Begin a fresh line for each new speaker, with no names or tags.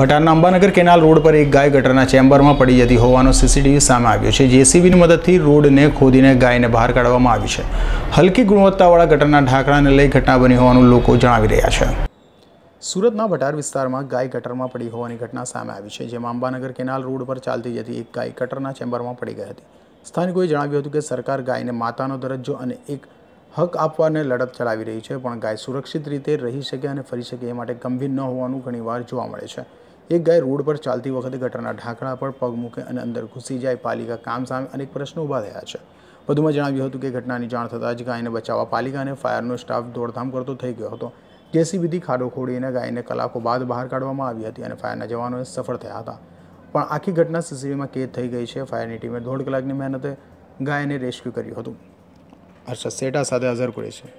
ભટારના અંબાનગર canal road પર એક ગાય ગટરના ચેમ્બરમાં પડી જતી હોવાનો સીસીટીવી સામે આવ્યો છે જેસીબીની મદદથી રોડને ખોદીને ગાયને બહાર કાઢવામાં આવી છે હલકી ગુણવત્તાવાળા ગટરના ઢાંકણાને લઈ ઘટના બની હોવાનું લોકો જણાવી રહ્યા છે સુરતના ભટાર વિસ્તારમાં ગાય ગટરમાં પડી હોવાની ઘટના સામે આવી છે જેમાં અંબાનગર કેનાલ રોડ પર ચાલતી જતી એક ગાય ગટરના ચેમ્બરમાં પડી ગઈ હતી સ્થાનિકોએ જણાવ્યું હતું કે સરકાર ગાયને માતાનો દરજ્જો અને એક હક આપવાને લડત ચલાવી રહી છે પણ ગાય સુરક્ષિત રીતે રહી શકે અને ફરી શકે એ માટે ગંભીર ન હોવાનું ઘણીવાર જોવા મળે છે એક ગાય રોડ પર ચાલતી વખતે ગટરના ઢાંકણા પર પગ મૂકે અને અંદર ઘૂસી જાય પાલિકા કામ સામે અનેક પ્રશ્નો ઊભા થયા છે વધુમાં જણાવ્યું હતું કે ઘટનાની જાણ થતાં જ ગાયને બચાવવા પાલિકા અને ફાયરનો સ્ટાફ દોડધામ કરતો થઈ ગયો હતો જેસીબીથી ખાડો ખોડીને ગાયને કલાકો બાદ બહાર કાઢવામાં આવી હતી અને ફાયરના જવાનોએ સફળ થયા હતા પણ આખી ઘટના સીસીટીવીમાં કેદ થઈ ગઈ છે ફાયરની ટીમે દોઢ કલાકની મહેનતે ગાયને રેસ્ક્યુ કર્યું હતું હર્ષદ સેટા સાથે અઝર છે